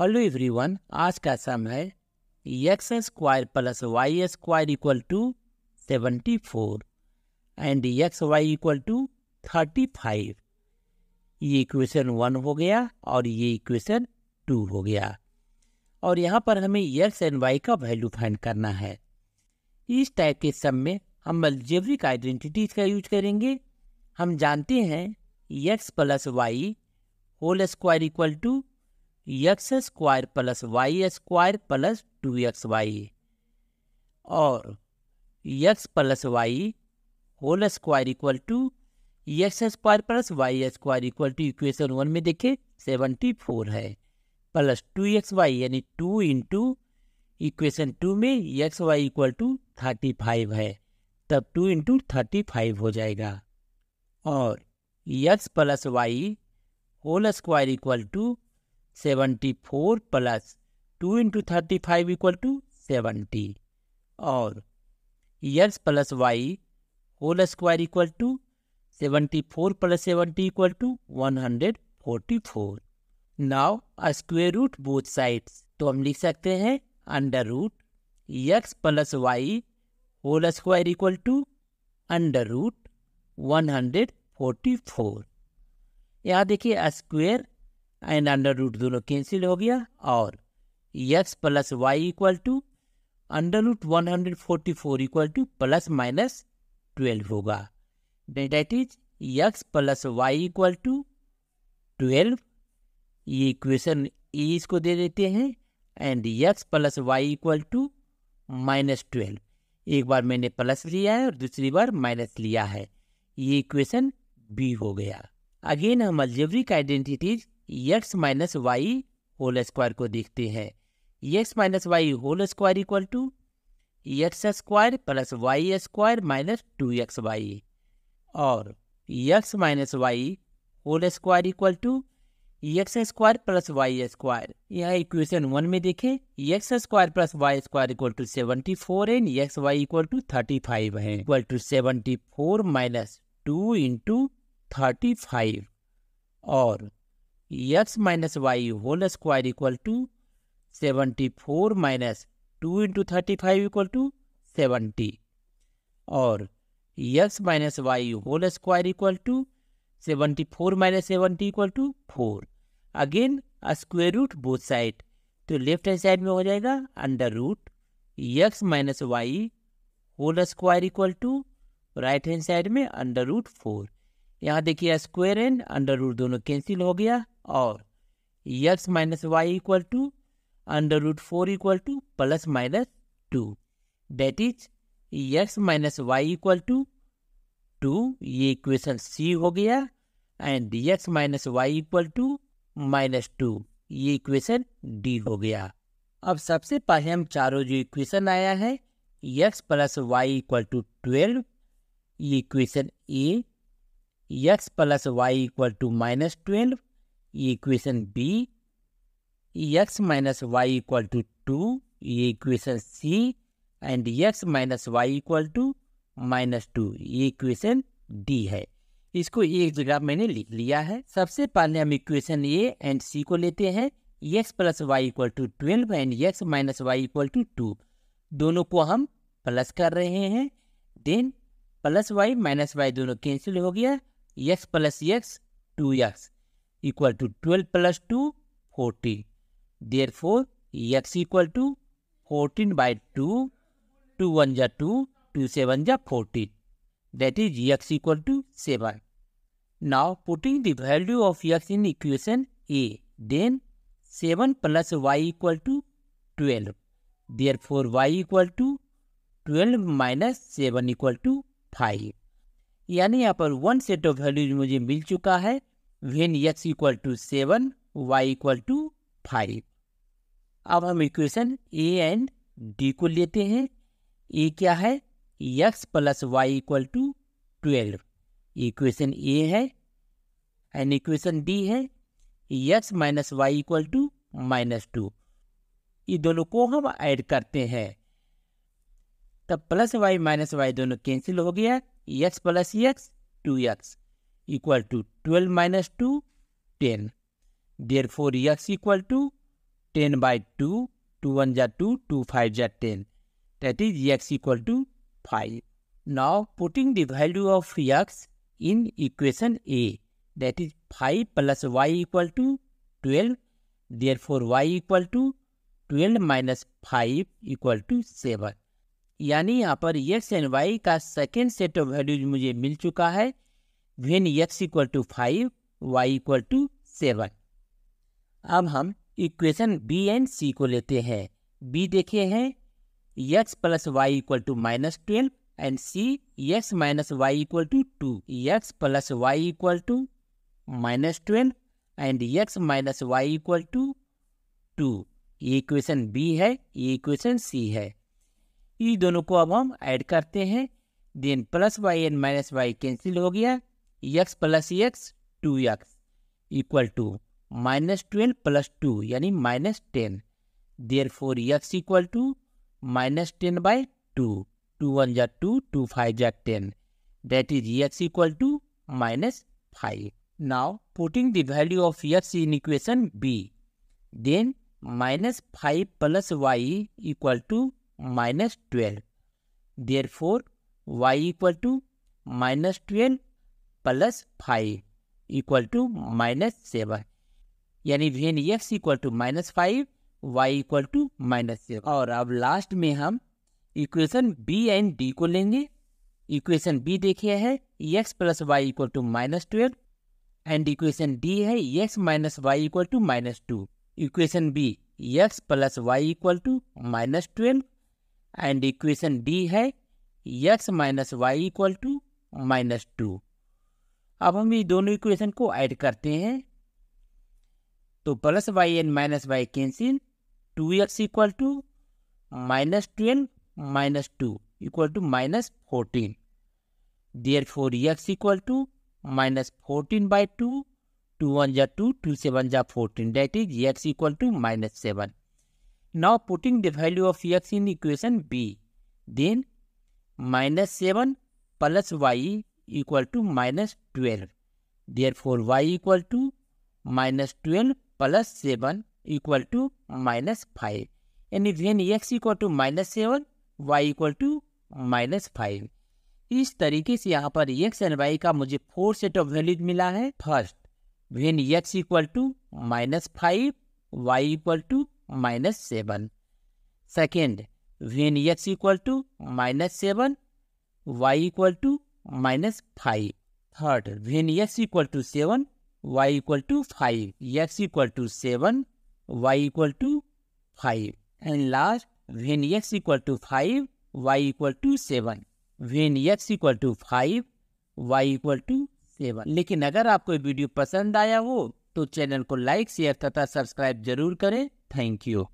Hello everyone आज का sum है x square plus y square equal to seventy four and x y equal to thirty five ये equation one हो गया और ये इक्वेशन टू हो गया और यहाँ पर हमें एक्स एंड वाई का वैल्यू फाइंड करना है इस टाइप के सम में हम मल्जेवरिक आइडेंटिटीज का यूज करेंगे हम जानते हैं x plus y whole square equal to x square plus y square plus two x y और x plus y whole square equal to x square plus y square equal to equation one में देखे seventy four है plus two x y यानी two into equation two में x y equal to thirty five है तब two into thirty five हो जाएगा और x plus y whole square equal to seventy four plus two into thirty five equal to seventy और x plus y whole square equal to seventy four plus seventy equal to one hundred forty four now square root both sides तो हम लिख सकते हैं under root x plus y whole square equal to under root one hundred forty four यहाँ देखिए square and under root दोनों cancel हो गया और x plus y equal to under root one hundred forty four equal to plus minus twelve होगा that is x plus y equal to twelve ये equation E e इसको दे देते हैं and x plus y equal to minus twelve एक बार मैंने plus लिया है और दूसरी बार माइनस लिया है ये इक्वेशन बी हो गया अगेन हम algebraic identities x minus y whole square को देखते हैं x minus y whole square equal to x square plus y square minus two x y और x minus y whole square equal to x square plus y square यहाँ equation one में देखें x square plus y square equal to seventy four and x y equal to thirty five है equal to seventy four minus two into thirty five और x minus y whole square equal to seventy four minus two into thirty five equal to seventy और x minus y whole square equal to seventy four minus seventy equal to four again square root both side तो left hand side में हो जाएगा under root x minus y whole square equal to right hand side में under root four यहाँ देखिए square and under root दोनों cancel हो गया और x minus y equal to under root four equal to plus minus two that is x minus y equal to two ये equation C हो गया and x minus y equal to minus two ये equation D हो गया अब सबसे पहले हम चारों जो इक्वेशन आया है x plus y equal to twelve ये equation A x plus y equal to minus twelve equation B x minus y equal to two ये equation C and x minus y equal to minus two ये equation D है इसको एक जगह मैंने लिख लिया है सबसे पहले हम इक्वेशन ए एंड सी को लेते हैं x plus y equal to twelve and x minus y equal to two दोनों को हम प्लस कर रहे हैं then plus y minus y दोनों कैंसिल हो गया x plus x two x equal to 12 plus 2, 14 Therefore, x equal to 14 by 2, 2 1 ja 2, 2 7 ja 14. That is x equal to 7. Now, putting the value of x in equation A, then 7 plus y equal to 12. Therefore, y equal to 12 minus 7 equal to 5 यानी यहाँ पर one set of values मुझे मिल चुका है when x equal to seven y equal to five अब हम equation A and D को लेते हैं ए क्या है x plus y equal to twelve equation A है एंड इक्वेशन डी है x minus y equal to minus two ये दोनों को हम ऐड करते हैं तब प्लस वाई माइनस वाई दोनों कैंसिल हो गया x plus x two x equal to 12 minus 2, 10. Therefore, x equal to 10 by 2, 2 1 are 2, 2 5 are 10. That is x equal to 5. Now, putting the value of x in equation A, that is 5 plus y equal to 12. Therefore, y equal to 12 minus 5 equal to 7 यानी यहाँ पर x and y का second set of values मुझे मिल चुका है when x equal to five y equal to seven अब हम इक्वेशन बी एंड सी को लेते हैं बी देखे हैं x plus y equal to minus twelve and C x minus y equal to two x plus y equal to minus twelve and x minus y equal to two ये equation B है ये equation सी है ये दोनों को अब हम add करते हैं then plus y and minus y cancel हो गया x plus x two x equal to minus twelve plus two यानी minus ten there four x equal to minus ten by two two one जै two two five जै ten that is x equal to minus five now putting the value of x in equation B then minus five plus y equal to minus twelve there four y equal to minus twelve plus five equal to minus seven यानी when x equal to minus five y equal to minus seven और अब last में हम equation B and D को लेंगे equation B देखिए है x plus y equal to minus twelve and equation D है x minus y equal to minus two equation B x plus y equal to minus twelve and equation D है x minus y equal to minus two अब हम ये दोनों equation को add करते हैं तो plus y and minus y cancel two x equal to minus and minus two equal to minus fourteen there four x equal to minus fourteen by two two one जा two two seven जा fourteen that is x equal to minus seven now putting the value of x in equation B then minus seven plus y equal to minus 12. Therefore, y equal to minus 12 plus 7 equal to minus 5. And if when x equal to minus 7, y equal to minus five इस तरीके से यहाँ पर x and y का मुझे four set of values मिला है first when x equal to minus five y equal to minus seven second when x equal to minus seven y equal to minus five third when x equal to seven y equal to five x equal to seven y equal to five and last when x equal to five y equal to seven when x equal to five y equal to seven लेकिन अगर आपको video पसंद आया हो तो channel को like share तथा subscribe जरूर करें थैंक यू